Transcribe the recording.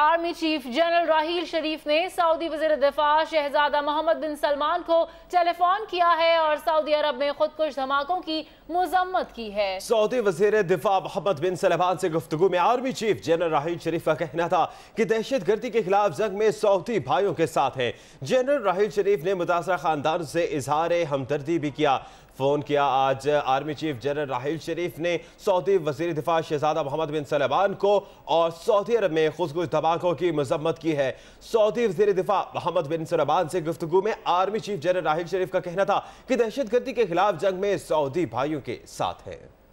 army chief general Raheel Sharif ने Saudi वजीर दफा शहजादा मोहम्मद बिन सलमान को टेलीफोन किया है और सऊदी अरब में खुदकुश धमाकों की मजम्मत की है सऊदी वजीर दिफा मोहम्मद बिन सलमान से गुफ्तु में army chief general Raheel Sharif का कहना था कि दहशत गर्दी के खिलाफ जंग में सऊदी भाइयों के साथ है जनरल राहील शरीफ ने मुतासर खानदान से इजहार हमदर्दी भी किया फ़ोन किया आज army chief general Raheel Sharif ने सऊदी वजीर दफा शहजादा मोहम्मद बिन सलमान को और सऊदी अरब में खुदकुश धमा धमाकों की मजम्मत की है सऊदी वजी दिफा मोहम्मद बिन सरबान से गुफ्तु में army chief general Raheel Sharif का कहना था कि दहशत गर्दी के खिलाफ जंग में सऊदी भाइयों के साथ है